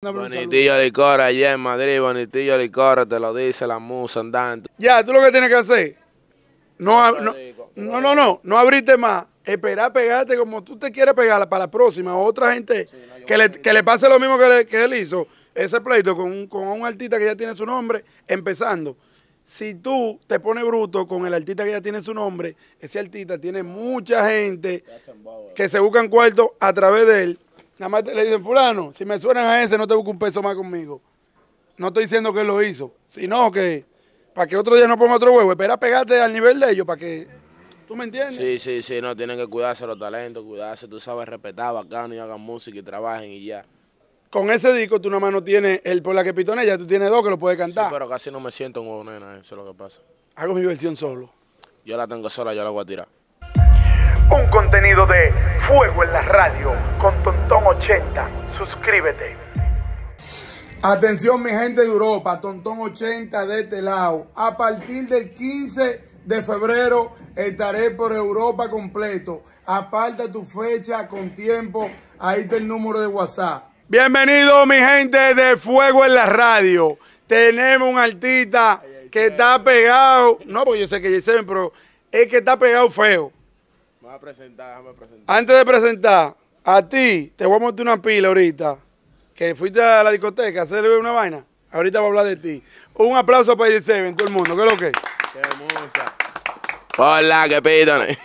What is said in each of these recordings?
Bonitillo cora allá en Madrid, Bonitillo Licor, te lo dice la musa andante. Ya, tú lo que tienes que hacer, no, no, no, no, no, abriste más, esperar pegarte como tú te quieres pegar para la próxima, otra gente que, le, que le pase lo mismo que, él hizo, ese pleito con un, con un artista que ya tiene su nombre, empezando. Si tú te pones bruto con el artista que ya tiene su nombre, ese artista tiene mucha gente que ¿eh? se busca en cuartos a través de él Nada más le dicen, fulano, si me suenan a ese, no te busco un peso más conmigo. No estoy diciendo que lo hizo, sino que para que otro día no ponga otro huevo. Espera pegarte al nivel de ellos para que... ¿Tú me entiendes? Sí, sí, sí, no, tienen que cuidarse los talentos, cuidarse, tú sabes, respetar, bacano y hagan música y trabajen y ya con ese disco tú nada más no tienes el por la que pitone, ya tú tienes dos que lo puedes cantar. pero casi no me siento un huevo nena, eso es lo que pasa. Hago mi versión solo. Yo la tengo sola, yo la voy a tirar. Un contenido de Fuego en la Radio 80 Suscríbete. Atención mi gente de Europa, Tontón80 de este lado. A partir del 15 de febrero estaré por Europa completo. Aparta tu fecha con tiempo. Ahí está el número de WhatsApp. Bienvenido mi gente de Fuego en la Radio. Tenemos un artista que está pegado. No, porque yo sé que dicen, pero es que está pegado feo. Antes de presentar, a ti, te voy a montar una pila ahorita, que fuiste a la discoteca a hacerle una vaina. Ahorita voy a hablar de ti. Un aplauso para el en todo el mundo. ¿Qué es lo que? Qué Por Hola, que pítone.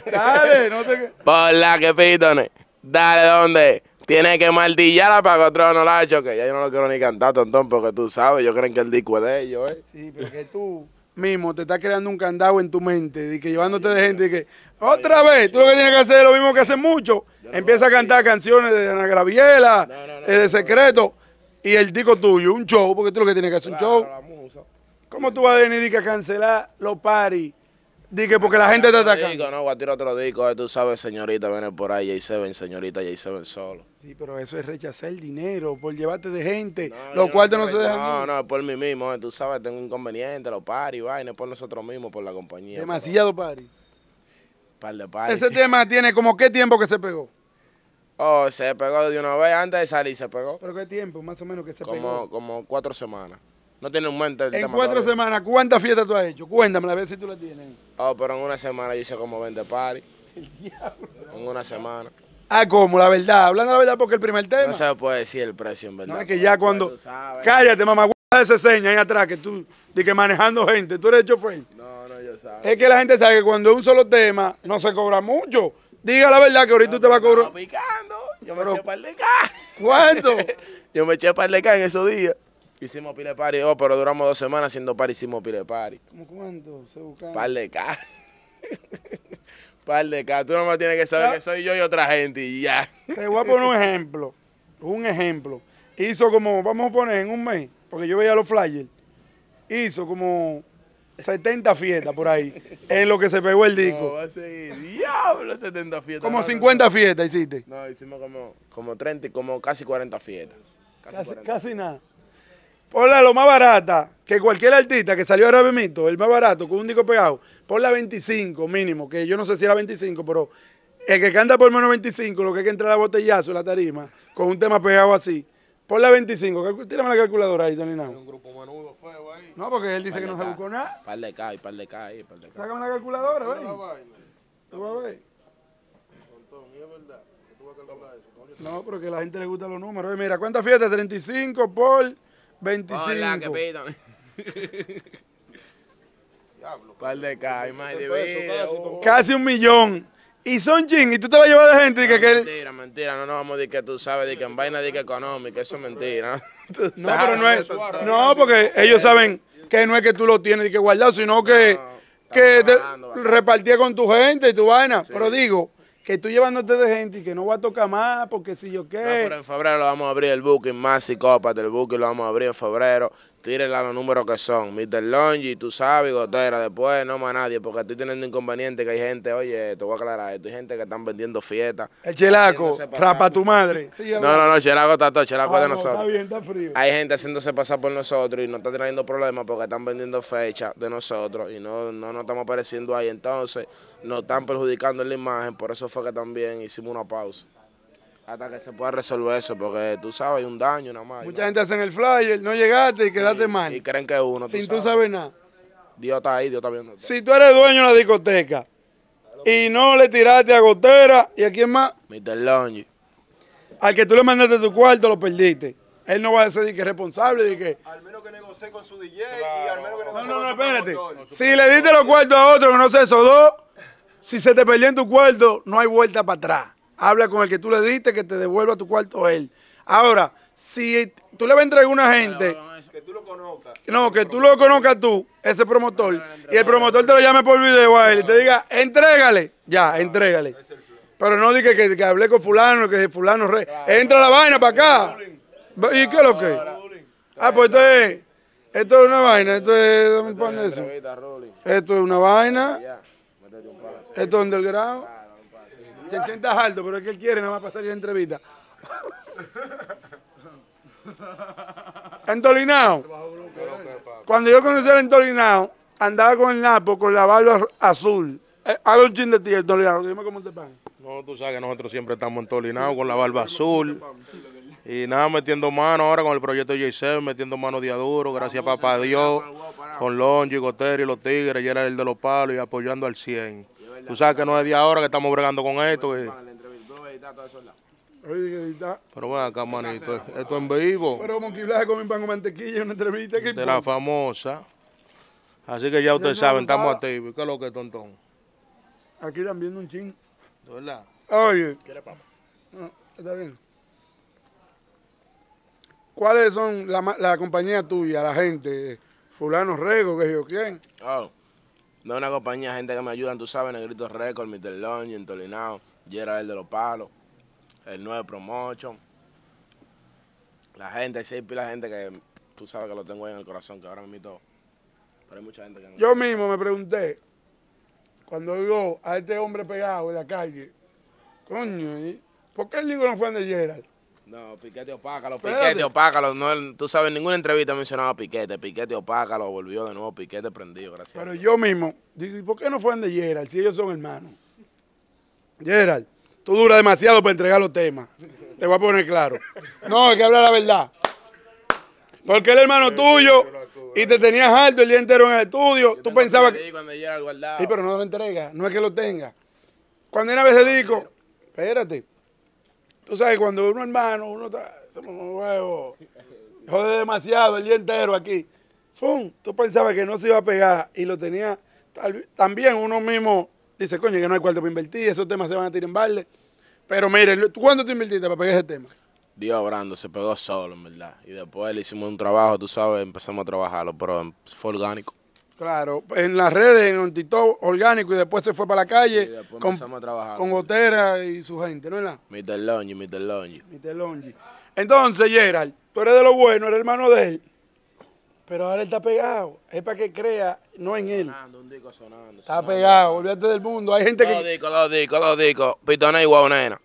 Dale, no te... Hola, que pítone. Dale, ¿dónde? Tienes que martillarla para que otro no la choque. Ya yo no lo quiero ni cantar, tontón, porque tú sabes, yo creo que el disco es de ellos, ¿eh? Sí, pero que tú mismo te estás creando un candado en tu mente, de que llevándote de gente, y que otra vez, tú lo que tienes que hacer es lo mismo que hace mucho Empieza a cantar canciones de Ana Graviela, eh, de Secreto, y el disco tuyo, un show, porque tú lo que tienes que hacer es un show. ¿Cómo tú vas a venir a cancelar los paris? que porque la gente te ataca. Digo, no, voy a tirar otro disco. Eh, tú sabes, señorita, viene por ahí, se 7 señorita, J7 solo. Sí, pero eso es rechazar dinero por llevarte de gente, los lo cual no, se dejan. No, no, es por mí mismo. Eh, tú sabes, tengo inconveniente, los paris, vaina, es por nosotros mismos, por la compañía. Demasiado Par de paris. Ese tema tiene como qué tiempo que se pegó. Oh, se pegó de una vez antes de salir, se pegó. ¿Pero qué tiempo más o menos que se como, pegó? Como cuatro semanas. No tiene un momento el En cuatro semanas, ¿cuántas fiestas tú has hecho? Cuéntame, a ver si tú la tienes. Oh, pero en una semana yo hice como 20 parties, El diablo. En una semana. Ah, ¿cómo? La verdad. Hablando la verdad porque el primer tema. No se puede decir el precio, en verdad. No, es que ya pues, cuando... Cállate, mamá de esa seña ahí atrás que tú, de que manejando gente, tú eres hecho chofer. No, no, yo sabes. Es que la gente sabe que cuando es un solo tema no se cobra mucho. Diga la verdad que ahorita tú te va a cobrar. Yo me eché par de K. ¿Cuánto? yo me eché par de en esos días. Hicimos pile party, oh, pero duramos dos semanas haciendo party, hicimos pile party. ¿Cómo cuánto? Se buscaron. Par de K. par de K. Tú nomás tienes que saber que soy yo y otra gente y ya. Te voy a poner un ejemplo. Un ejemplo. Hizo como, vamos a poner en un mes, porque yo veía los flyers. Hizo como 70 fiestas por ahí, en lo que se pegó el disco. No, diablo, 70 fiestas. Como 50 fiestas hiciste. No, hicimos como, 30 como casi 40 fiestas. Casi, nada. Ponla lo más barata, que cualquier artista que salió a Rabemito, el más barato, con un disco pegado, ponla 25 mínimo, que yo no sé si era 25, pero el que canta por menos 25, lo que hay que entrar a botellazo en la tarima, con un tema pegado así, por la 25, tírame la calculadora ahí, Tony un grupo menudo feo No, porque él dice que no se buscó nada. Par de K, par de K, par de K. Sácame la calculadora, güey Tú vas a ver. es verdad. Tú vas a calcular eso. No, porque a la gente le gustan los números. Mira, ¿cuántas fiestas? 35 por 25. que Par de K, más de oh. Casi un millón. Y son chin, y tú te vas a llevar de gente y que, Mentira, mentira, no nos vamos a decir que tú sabes, de que en vaina de que económica, eso es mentira. no, pero no es... No, porque ellos saben que no es que tú lo tienes y que guardar, sino que, que te repartía con tu gente y tu vaina. Pero digo, que tú llevándote de gente y que no va a tocar más porque si yo qué. No, pero en febrero lo vamos a abrir el booking, más y psicópata, del booking lo vamos a abrir en febrero. Tírenla los números que son. Mr. Longy, tú sabes, gotera. Después no más nadie, porque estoy teniendo inconveniente que hay gente, oye, te voy a aclarar esto. Hay gente que están vendiendo fiestas. El chelaco, rapa tu madre. no, no, no, chelaco está todo, chelaco de ah, nosotros. Está bien, está frío. Hay gente haciéndose pasar por nosotros y no está trayendo problemas porque están vendiendo fechas de nosotros y no, no nos estamos apareciendo ahí. Entonces, nos están perjudicando en la imagen. Por eso fue que también hicimos una pausa hasta que se pueda resolver eso, porque tú sabes, hay un daño nada más. Mucha gente hace en el flyer, no llegaste y quedaste mal. Y creen que uno, Sin tú, sabes nada. Dios está ahí, Dios está viendo. Si tú eres dueño de la discoteca y no le tiraste a Gotera, ¿y a quién más? Mr. Longy. Al que tú le mandaste tu cuarto, lo perdiste. Él no va a decir que es responsable de que... Al menos que negocie con su DJ y al menos que no, no, espérate. si le diste los cuartos a otro que no sé esos Dos si se te perdió en tu cuarto, no hay vuelta para atrás habla con el que tú le diste que te devuelva tu cuarto él. Ahora, si tú le vas a entregar a una gente... Que tú lo conozcas. No, que tú lo conozcas tú, ese promotor, y el promotor te lo llame por video a él y te diga, entrégale, ya, ah, entrégale. Pero no diga que, que, hablé con fulano, que fulano re. Entra la vaina para acá. ¿Y qué es lo que? Ah, pues esto es, esto es una vaina, esto es, Esto es una vaina, esto es grado. Se sienta alto, pero es que él quiere nada más pasar la entrevista. en Cuando yo conocí al Entolinao, andaba con el Napo con la barba azul. Eh, Hago un chin de ti, Entolinao, dime cómo te este pasa. No, tú sabes que nosotros siempre estamos en entolinados con la barba azul. Y nada, metiendo mano ahora con el proyecto JC, metiendo mano día duro, gracias a papá Dios, con y Gotero y los Tigres, y era el de los palos y apoyando al 100. Tú sabes que no es de ahora que estamos bregando con esto. Eh. Pero bueno, acá, manito, esto en vivo. Pero monquiblaje con mi pan con mantequilla, una entrevista que... De la famosa. Así que ya ustedes saben, estamos activos. ¿Qué es lo que es, tontón? Aquí también un ching. ¿De ¿Verdad? Oye. ¿Quieres papa? No, está bien. ¿Cuáles son la, la compañía tuya, la gente? Fulano Rego, que yo quién. Oh. No una compañía gente que me ayudan, tú sabes, Negrito Record, Mr. long Entolinao, Gerard el de los Palos, el 9 Promotion. La gente, hay seis pilas gente que tú sabes que lo tengo ahí en el corazón, que ahora me mito. Pero hay mucha gente que... Yo mismo me pregunté, cuando oigo a este hombre pegado en la calle, coño, ¿por qué el libro no fue de Gerald? No, Piquete opácalo, Piquete opácalo. tú sabes, ninguna entrevista mencionaba a Piquete. Piquete opácalo, volvió de nuevo, Piquete prendido, gracias. Pero yo mismo, ¿y por qué no fue de Gerald si ellos son hermanos? Gerald, tú duras demasiado para entregar los temas. Te voy a poner claro. No, hay que hablar la verdad. Porque el hermano tuyo y te tenías alto el día entero en el estudio. tú pensabas que. Sí, pero no lo entrega, no es que lo tenga. Cuando era digo, espérate. Tú sabes, cuando uno hermano, uno está, somos huevos, jode demasiado el día entero aquí. ¡Fum! Tú pensabas que no se iba a pegar y lo tenía. también uno mismo dice, coño, que no hay cuarto para invertir, esos temas se van a tirar en balde. Pero mire, ¿tú cuándo te invertiste para pegar ese tema? Dios Brando se pegó solo, en verdad. Y después le hicimos un trabajo, tú sabes, empezamos a trabajarlo, pero fue orgánico. Claro, en las redes, en un TikTok orgánico y después se fue para la calle. con, a trabajar. Con Gotera y su gente, ¿no es verdad? Mr. Longi, Mr. Longy. Mr. Longy. Entonces, Gerald, tú eres de lo bueno, eres hermano de él. Pero ahora él está pegado. Es para que crea, no en él. sonando. Está pegado, olvídate del mundo. Hay gente que... que. Discos, los discos, los discos. Pitona y Guaunena.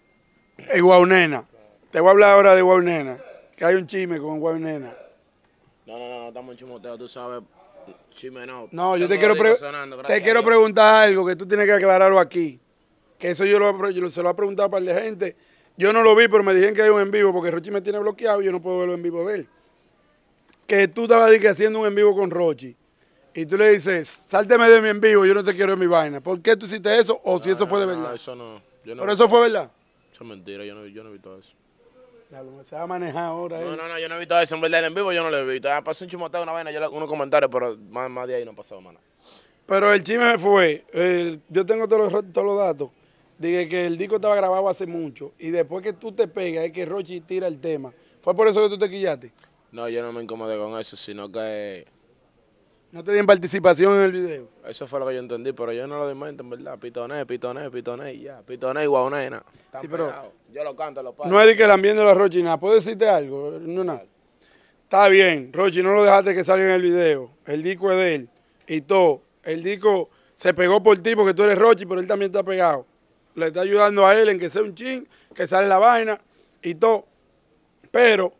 Y Guaunena. Te voy a hablar ahora de Guaunena. Que hay un chisme con Guaunena. No, no, no, estamos en chimoteo, tú sabes. No, yo te quiero, te quiero preguntar algo que tú tienes que aclararlo aquí. Que eso yo, lo, se lo he preguntado a par de gente. Yo no lo vi, pero me dijeron que hay un en vivo porque Rochi me tiene bloqueado y yo no puedo verlo en vivo de él. Que tú estabas haciendo un en vivo con Rochi y tú le dices, sálteme de mi en vivo, yo no te quiero en mi vaina. ¿Por qué tú hiciste eso o si eso fue de verdad? No, eso no. pero eso fue verdad. Eso es mentira, yo no, yo no eso se va a manejar ahora. No, eh. no, no, yo no he visto eso. En verdad, en vivo yo no lo he visto. Ah, pasó un chimoteo, una vaina, yo unos comentarios, pero más, más de ahí no ha pasado nada. Pero el chisme fue, yo tengo todos los, todos los datos, dije que el disco estaba grabado hace mucho y después que tú te pegas es que Rochi tira el tema. ¿Fue por eso que tú te quillaste? No, yo no me incomodé con eso, sino que no te en participación en el video. Eso fue lo que yo entendí, pero yo no lo desmento en verdad. Pitoné, pitoné, pitoné, ya. Pitoné y guau Sí, pero yo lo canto, lo padres. No es de que la viendo de la Rochi, nada. ¿Puedo decirte algo? No, nada. Está bien, Rochi, no lo dejaste que salga en el video. El disco es de él y todo. El disco se pegó por ti porque tú eres Rochi, pero él también está pegado. Le está ayudando a él en que sea un chin, que sale la vaina y todo. Pero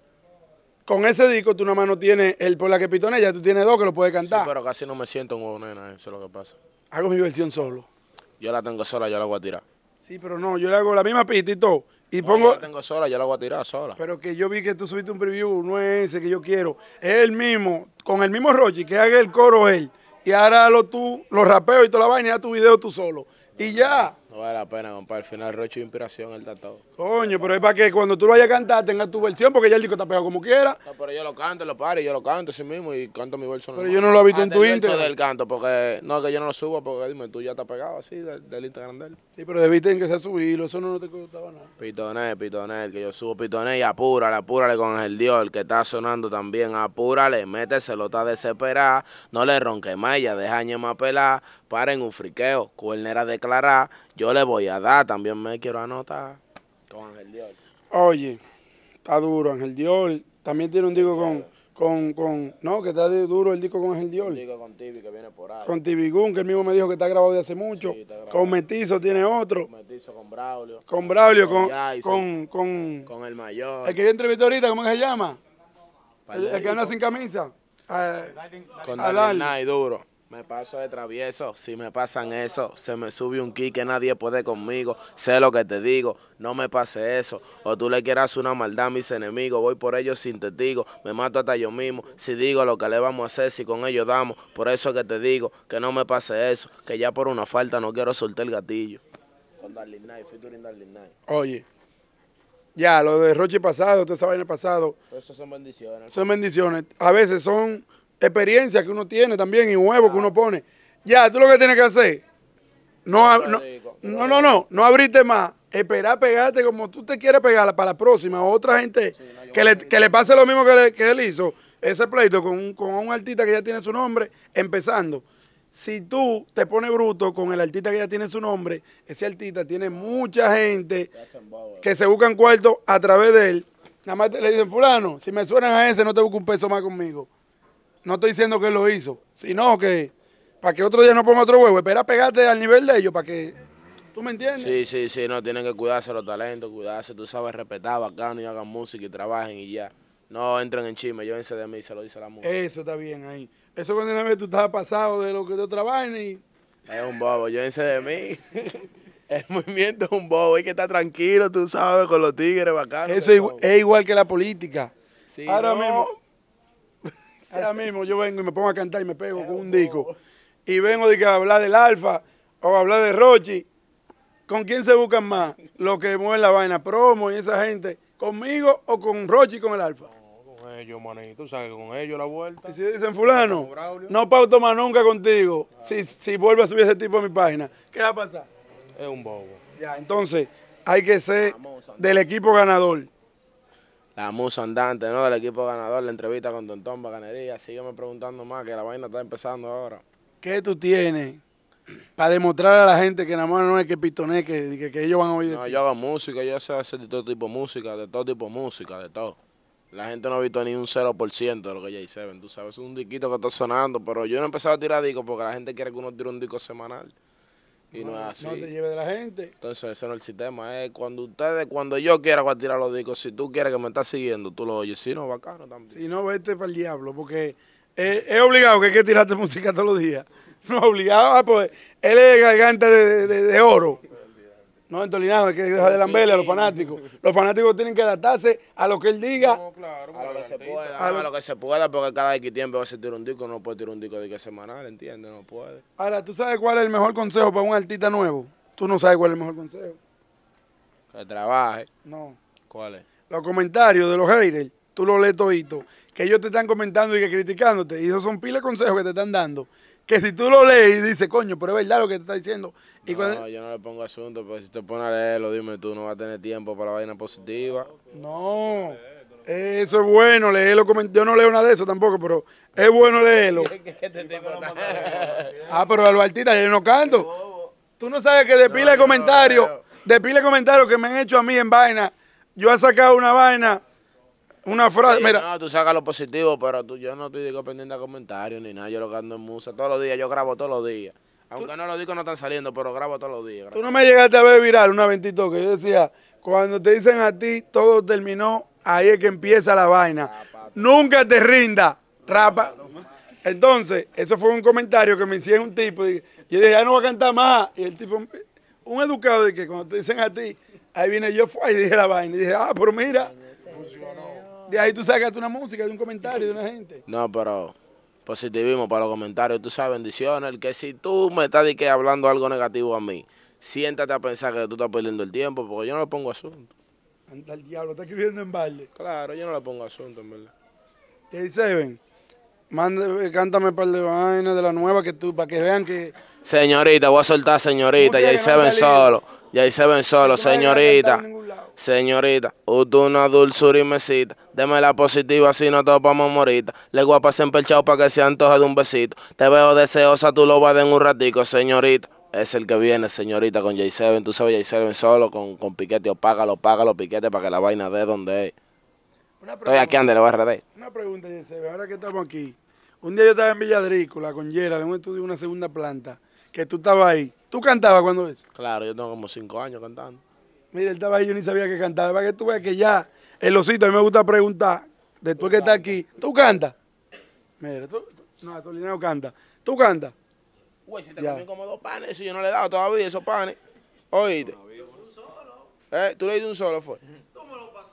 con ese disco tú nada más no tienes el por la que pitone, ya tú tienes dos que lo puedes cantar. Sí, pero casi no me siento un huevo, nena, eso es lo que pasa. Hago mi versión solo. Yo la tengo sola, yo la voy a tirar. Sí, pero no, yo le hago la misma pitito y pongo. Yo la tengo sola, yo la voy a tirar sola. Pero que yo vi que tú subiste un preview, no es ese que yo quiero. Es el mismo, con el mismo Rochi, que haga el coro él. Y ahora lo tú, los rapeo y toda la vaina, y tu video tú solo. y ya vale la pena, compadre. Al final, Rocho inspiración, el está Coño, pero es para que cuando tú lo vayas a cantar tengas tu versión, porque ya el disco está pegado como quiera. No, pero yo lo canto, lo paro, yo lo canto así mismo y canto mi verso. Pero yo no lo he visto ah, en tu Instagram. del canto, porque no, que yo no lo subo, porque dime, tú ya estás pegado así del, Instagram de él. Sí, pero debiste en que sea subido, eso no, te gustaba nada. Pitoné, pitoné, que yo subo pitoné y apúrale, apúrale con el Dios, el que está sonando también, apúrale, méteselo, está desesperado. no le ronque ya, deja más pelar, paren un friqueo, cuernera declarada yo le voy a dar, también me quiero anotar con Ángel Dior. Oye, está duro Ángel Dior. También tiene un disco con, con, no, que está duro el disco con Ángel Dior. disco con Tibi que viene por ahí. Con Tibi que el mismo me dijo que está grabado de hace mucho. con Metizo tiene otro. Con Metizo, con Braulio. Con Braulio, con, con, el mayor. El que yo entrevisté ahorita, ¿cómo es que se llama? El, que anda sin camisa. Eh, con Daniel duro. Me paso de travieso, si me pasan eso, se me sube un kick que nadie puede conmigo, sé lo que te digo, no me pase eso, o tú le quieras una maldad a mis enemigos, voy por ellos sin testigo, me mato hasta yo mismo, si digo lo que le vamos a hacer, si con ellos damos, por eso que te digo, que no me pase eso, que ya por una falta no quiero soltar el gatillo. Con Darling featuring Night. Oye, ya, lo de Roche pasado, toda en el pasado. eso son bendiciones. Son bendiciones, a veces son experiencia que uno tiene también y huevos que uno pone. Ya, tú lo que tienes que hacer, no, no, no, no, no, no más, esperar pegarte como tú te quieres pegar para la próxima, otra gente que, le, pase lo mismo que, él hizo, ese pleito con un, con un artista que ya tiene su nombre, empezando si tú te pones bruto con el artista que ya tiene su nombre, ese artista tiene ah. mucha gente que se buscan cuartos a través de él. Nada más le dicen, fulano, si me suenan a ese, no te busco un peso más conmigo. No estoy diciendo que lo hizo, sino que para que otro día no ponga otro huevo. Espera pegarte al nivel de ellos para que. ¿Tú me entiendes? Sí, sí, sí. No, tienen que cuidarse los talentos, cuidarse. Tú sabes, respetar, bacano y hagan música y trabajen y ya. No entren en chisme, llévense de mí, se lo dice la música. Eso está bien ahí. Eso cuando tú estás pasado de lo que tú trabajas y. Es un bobo, llévense de mí. El movimiento es un bobo, hay que estar tranquilo, tú sabes, con los tigres bacanos. Eso es igual, que la política. Sí, Ahora mismo, Ahora mismo yo vengo y me pongo a cantar y me pego con un oh. disco. Y vengo de que a hablar del Alfa o hablar de Rochi. ¿Con quién se buscan más? lo que mueven la vaina, promo y esa gente. ¿Conmigo o con Rochi con el Alfa? con ellos, manito. ¿Sabes? Con ellos la vuelta. Y si dicen, fulano, no pauto más nunca contigo. Si, si vuelve a subir ese tipo a mi página, ¿qué va a pasar? Es un bobo. Ya, entonces, hay que ser del equipo ganador la musa andante, ¿no? Del equipo ganador, la entrevista con Tontón, Bacanería. Sígueme preguntando más, que la vaina está empezando ahora. ¿Qué tú tienes para demostrar a la gente que nada más no es que pitoné, que, que, ellos van a oír? No, yo hago música, yo sé hacer de todo tipo de música, de todo tipo de música, de todo. La gente no ha visto ni un 0% de lo que J7, tú sabes, es un disquito que está sonando, pero yo no he empezado a tirar discos porque la gente quiere que uno tire un disco semanal. Y no, es así. No te lleve de la gente. Entonces, ese no es el sistema. Es eh. cuando ustedes, cuando yo quiera, voy a tirar los discos. Si tú quieres que me estás siguiendo, tú lo oyes. Si no, va caro también. Si no, vete para el diablo, porque he es obligado que hay que tirarte música todos los días. No, obligado. Ah, pues, él es garganta de, de, de oro. No, Antolinado, hay que dejar de lamberle a los fanáticos. Los fanáticos tienen que adaptarse a lo que él diga. No, claro, a lo que se pueda, a lo... que se pueda, porque cada X tiempo se tira un disco, no puede tirar un disco de que semanal, ¿entiendes? No puede. Ahora, ¿tú sabes cuál es el mejor consejo para un artista nuevo? Tú no sabes cuál es el mejor consejo. Que trabaje. No. ¿Cuál es? Los comentarios de los haters, tú los lees todito. Que ellos te están comentando y que criticándote. Y esos son piles de consejos que te están dando que si tú lo lees y dices, coño, pero es verdad lo que te está diciendo. no, yo no le pongo asunto, pero pues, si te pones a leerlo, dime tú, no vas a tener tiempo para la vaina positiva. No, eso es bueno, leerlo. Yo no leo nada de eso tampoco, pero es bueno leerlo. ah, pero Albertita, yo no canto. Tú no sabes que de pila de comentarios, de pila comentarios que me han hecho a mí en vaina, yo he sacado una vaina una frase, mira. No, tú sacas lo positivo, pero tú, yo no estoy digo, pendiente a comentarios ni nada. Yo lo que ando en musa todos los días, yo grabo todos los días. Aunque no lo digo no están saliendo, pero grabo todos los días. Tú no me llegaste a ver viral una ventito, que yo decía, cuando te dicen a ti, todo terminó, ahí es que empieza la vaina. Ah, Nunca te rinda, rapa. Entonces, eso fue un comentario que me hicieron un tipo. Y yo dije, ya no voy a cantar más. Y el tipo, un educado, de que cuando te dicen a ti, ahí viene yo, fue, y dije la vaina. Y dije, ah, pero mira, de ahí tú sacas una música, de un comentario de una gente. No, pero positivismo para los comentarios, tú sabes, bendiciones, que si tú me estás de que hablando algo negativo a mí, siéntate a pensar que tú estás perdiendo el tiempo, porque yo no le pongo asunto. Anda el diablo, está escribiendo en baile. Claro, yo no le pongo asunto, en verdad. ahí se ven? cántame un par de vainas de la nueva que tú, para que vean que. Señorita, voy a soltar señorita, Y ahí se ven solo. Y ahí se ven solo, señorita. Señorita, usted una dulzura y mesita. Deme la positiva si no topamos morita. Le guapa siempre el chao para que se antoje de un besito. Te veo deseosa, tú lo vas en un ratico, señorita. Es el que viene, señorita, con J7. Tú sabes, J7 solo con, piquete. O págalo, págalo, piquete para que la vaina dé donde es. Una Estoy aquí, ande, le voy a Una pregunta, J7. Ahora que estamos aquí. Un día yo estaba en Villadrícula con Yera, en un estudio de una segunda planta. Que tú estabas ahí. ¿Tú cantabas cuando eso? Claro, yo tengo como cinco años cantando. Mira, él estaba ahí, yo ni sabía que cantaba. Para que tú veas que ya, el osito, a mí me gusta preguntar, después que está aquí, ¿tú cantas? Mira, tú, no, Tolineo canta. ¿Tú cantas? Güey, si te comí como dos panes, eso yo no le he dado todavía, esos panes. Oíste. ¿Eh? ¿Tú le diste un solo, fue?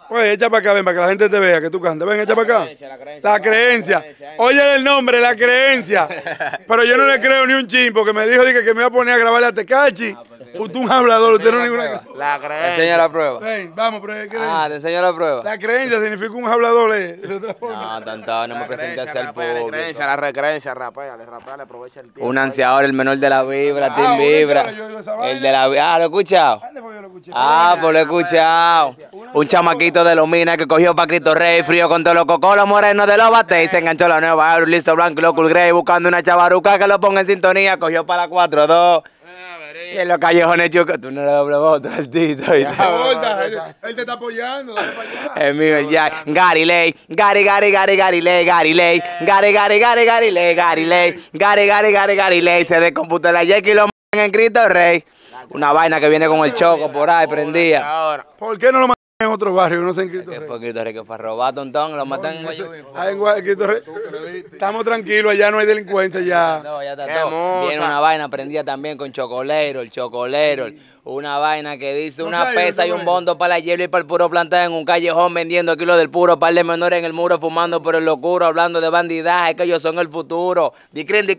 Oye, echa para acá, ven, para que la gente te vea que tú cantas. Ven, echa para acá. La creencia. La creencia. Eh. Oye el nombre, la creencia. pero yo no le creo ni un chin, porque me dijo que me iba a poner a grabar la Tecachi. Ah, Usted un hablador, usted no tiene ninguna. La creencia. Enseña la prueba. Ven, vamos, prueba. Ah, te enseño la prueba. La creencia significa un hablador. Eh. No, tanto, no me me hacia el público. La creencia, la recreencia, rapea, le le aprovecha el tiempo. Un ansiador, el menor de la vibra, ah, Tim Vibra. El de la vibra. Ah, lo he escuchado. Ah, pues lo he escuchado. Un chamaquito de Lomina que cogió para Cristo Rey, frío con todos los cocos, los morenos de los bate y se enganchó la nueva, listo blanco, loco, grey, buscando una chavaruca que lo ponga en sintonía, cogió para la 4-2 en los callejones choco tú no le doblabas otro al tito. Y él, te está apoyando. Es mío, el Jack. Lay, Gary, Gary, Gary, Gary Ley, Gary, Gary, Gary, Gary Ley, Gary, Gary, Gary, Ley. Se descomputó la Jack y lo en Cristo Rey. Una vaina que viene con el choco por ahí, prendía. ¿Por qué no en otro barrio, no sé en Cristo Rey. Fue Cristo Rey que fue robado, tontón, lo matan no, en ah, Cristo Rey. Estamos tranquilos, allá no hay delincuencia, ya. No, ya está todo. Viene una vaina prendida también con chocolero, el chocolero. Una vaina que dice una pesa y un bondo para la hierba y para el puro plantado en un callejón vendiendo kilos del puro, par de menores en el muro fumando por el locuro, hablando de bandidaje, que ellos son el futuro. di dicrin, di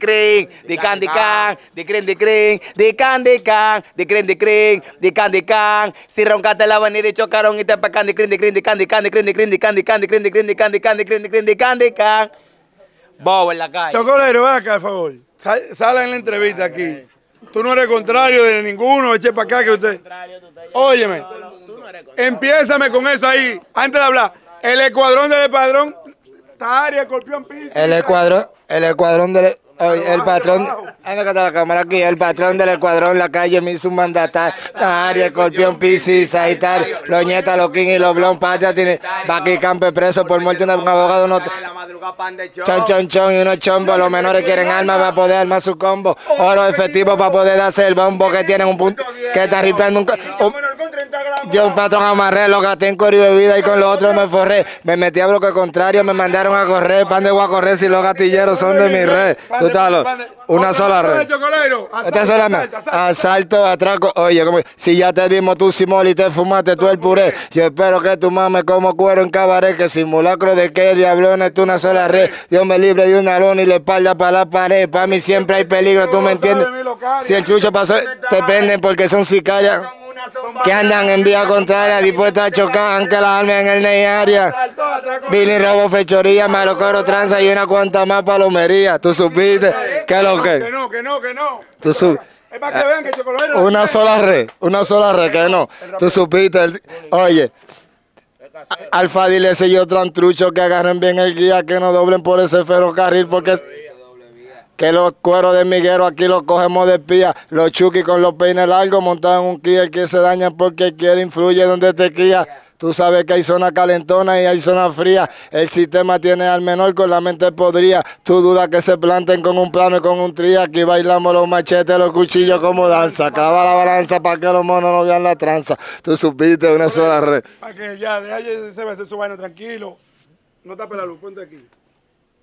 dican, dicrin, dicrin, de dican, dicrin, dicrin, Candy can. Si roncaste la avenida y chocaron y te pecan, di de di crin, di dicrin, di dican, di crin, di crin, di dicrin, di can. Bobo en la calle. Chocolero, ven acá, por favor. Sale la entrevista aquí. Tú no eres contrario de ninguno, eche para acá que usted. Óyeme, empiézame con eso ahí, antes de hablar. El escuadrón del padrón, Taria, Escorpión, Piso. El escuadrón, el escuadrón del el patrón, anda ah, la cámara aquí, el patrón del escuadrón, la calle, me hizo piscis, Aries, Escorpión, Piscis, Sagitario, Loñeta, King y los blond Patria, tiene aquí, Campe preso por muerte un abogado, no chon, chon, chon y unos chombos, los menores quieren armas para poder armar su combo, oro efectivo para poder darse el bombo que tienen un punto, que está ripeando un... Yo un patrón amarré, lo gasté en de bebida y con los otros me forré, me metí a bloque contrario, me mandaron a correr, pan de correr si los gatilleros son de mi red una sola red. Esta sola Asalto, atraco. Oye, si ya te dimos tu simol y te fumaste tú el puré, yo espero que tu mames como cuero en cabaret, que simulacro de qué diablones tú una sola red. Dios me libre de un arón y la espalda para la pared. Para mí siempre hay peligro, ¿tú me entiendes? Si el chucho pasó, te prenden porque son sicarias que andan en vía contraria, dispuestos a chocar, aunque la arme en el Ney área. Billy robo, fechoría, malocoro, tranza y una cuanta más palomería. ¿Tú supiste? ¿Qué es lo que? Que no, que no, que no. ¿Tú Una sola red, una sola red, que no. Tú supiste, oye, Alfa dile ese y otro antrucho que agarren bien el guía, que no doblen por ese ferrocarril, porque que los cueros de miguero aquí los cogemos de pía. Los chuquis con los peines largos montados en un kia que se dañan porque quiere influye donde te cría. Tú sabes que hay zonas calentona y hay zonas frías, El sistema tiene al menor con la mente podría. Tú dudas que se planten con un plano y con un tría. Aquí bailamos los machetes, los cuchillos como danza. Acaba la balanza para que los monos no vean la tranza. Tú supiste una sola red. Para que ya, de ahí se baño tranquilo. No te la luz, ponte aquí.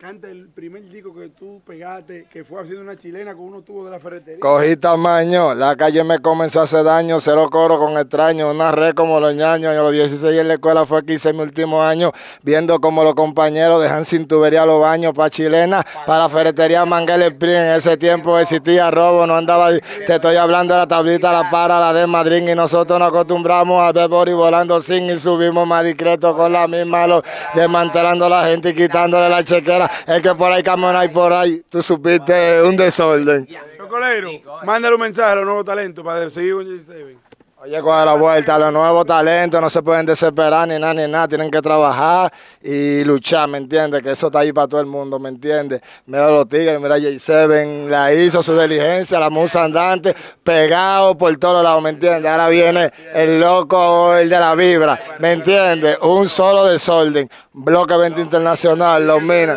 Antes, el primer disco que tú pegaste, que fue haciendo una chilena con unos tubos de la ferretería. Cogí tamaño, la calle me comenzó a hacer daño, lo coro con extraño, una red como los ñaños. A los 16 en la escuela fue aquí, hice mi último año, viendo como los compañeros dejan sin tubería los baños para chilena, para la ferretería Manguel Spring. En ese tiempo existía robo, no andaba. Te estoy hablando de la tablita, la para, la de Madrid, y nosotros nos acostumbramos a ver y volando sin y subimos más discreto con la misma, desmantelando a la gente y quitándole la chequera es que por ahí camona y por ahí, tú supiste un desorden. Chocolero, mándale un mensaje a los nuevos talentos para seguir un G7. Oye, a la vuelta, los nuevos talentos no se pueden desesperar ni nada, ni nada, tienen que trabajar y luchar, ¿me entiendes? Que eso está ahí para todo el mundo, ¿me entiendes? Mira los Tigres, mira J7, la hizo su diligencia, la musa andante, pegado por todos lados, ¿me entiendes? Ahora viene el loco, el de la vibra, ¿me entiendes? Un solo desorden, bloque 20 internacional, los minas.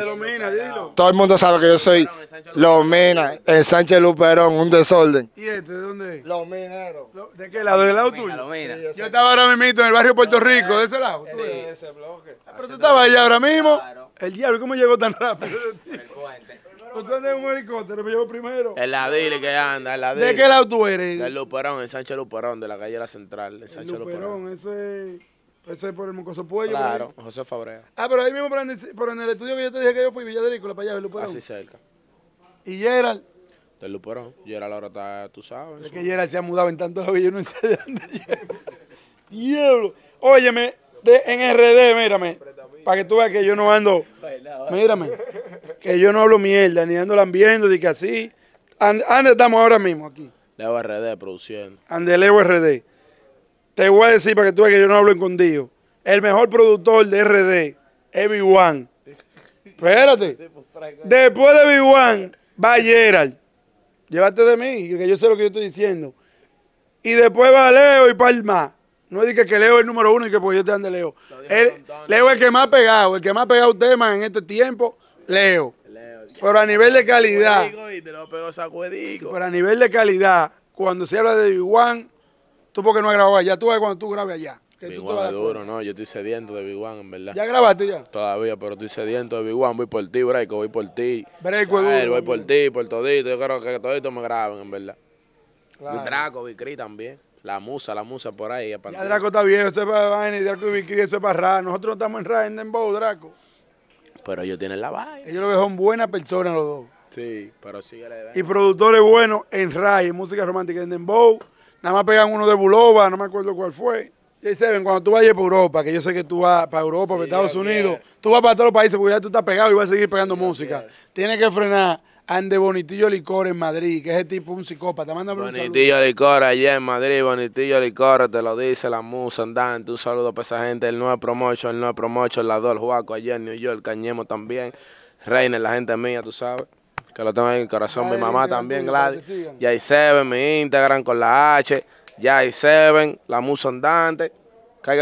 Todo el mundo sabe que yo soy los Minas, en Sánchez Luperón, un desorden. ¿Y este de dónde es? Los Mineros. ¿De qué lado? ¿Del lado tuyo? Yo estaba ahora mismo en el barrio Puerto Rico, de ese lado. Sí, ese bloque. Ah, pero tú estabas allá ahora mismo. El diablo, ¿cómo llegó tan rápido? El puente. Usted en un helicóptero, me llevo primero. El ladile que anda, el ¿De qué lado tú eres? Del Luperón, en Sánchez Luperón, de la calle La Central, en Sánchez Luperón. Ese es por el Mocoso Puello. Claro, José Fabrea. Ah, pero ahí mismo por en, el, estudio que yo te dije que yo fui, Villa de playa para allá, Luperón. Así cerca. ¿Y Gerald? Del lupero. Gerald ahora está, tú sabes. Es que Gerald se ha mudado en tanto la vida. yo no sé de dónde Diablo. Óyeme, de, en RD, mírame. Para que tú veas que yo no ando. Mírame. Que yo no hablo mierda, ni ando lambiendo, Ni que así. And, estamos ahora mismo aquí? Leo RD produciendo. Ande RD. Te voy a decir para que tú veas que yo no hablo en condío. El mejor productor de RD es Big One. Espérate. Después de Big One va Gerald, llévate de mí, que yo sé lo que yo estoy diciendo. Y después va Leo y Palma. No digas que Leo es el número uno y que pues yo te ande Leo. Leo es el que más ha pegado, el que más ha pegado tema en este tiempo, Leo. Pero a nivel de calidad. Pero a nivel de calidad, cuando se habla de Big One, tú porque no has grabado allá, tú ves cuando tú grabes allá. Big es duro, no, yo estoy sediento de Big en verdad. ¿Ya grabaste ya? Todavía, pero estoy sediento de Big Voy por ti, Braco, voy por ti. Breco, Voy por ti, por todito. Yo creo que todito me graben, en verdad. Y Draco, Vicri también. La musa, la musa por ahí. Ya Draco está viejo, ese es para vaina y Draco y Vicri, eso es para Nosotros no estamos en Ra, en Dembow, Draco. Pero ellos tienen la vaina. Ellos lo que son buenas personas los dos. Sí, pero sí. Y productores buenos en Ra, en música romántica, en Dembow. Nada más pegan uno de Buloba, no me acuerdo cuál fue. J. Seven, cuando tú vayas para Europa, que yo sé que tú vas para Europa, para Estados Unidos, tú vas para todos los países porque ya tú estás pegado y vas a seguir pegando música. Tienes que frenar Ande Bonitillo Licor en Madrid, que es el tipo un psicópata. Manda Bonitillo un Licor allá en Madrid, Bonitillo Licor, te lo dice la musa andante. Un saludo para esa gente, el nuevo promocho el nuevo el el el Juaco allá en New York, Cañemo también, Reiner, la gente mía, tú sabes. Que lo tengo en el corazón, mi mamá también, Gladys. Y ahí mi Instagram con la H. Ya hay Seven, La Musa Andante.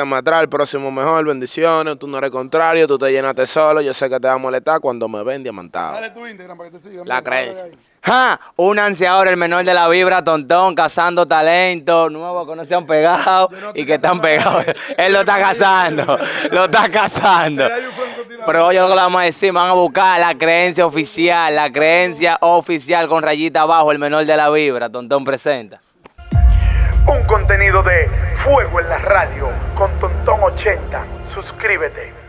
más atrás, el próximo mejor, bendiciones. Tú no eres contrario, tú te llenaste solo. Yo sé que te va a molestar cuando me ven diamantado. Dale tu Instagram para que te siga. La creencia. ¡Ja! Un ahora el menor de la vibra, tontón, cazando talento, nuevo que no se han pegado y que están pegados. Él lo está cazando, lo está cazando. Pero hoy lo que vamos a decir, van a buscar la creencia oficial, la creencia oficial con rayita abajo, el menor de la vibra, tontón presenta un contenido de Fuego en la Radio con Tontón 80. Suscríbete.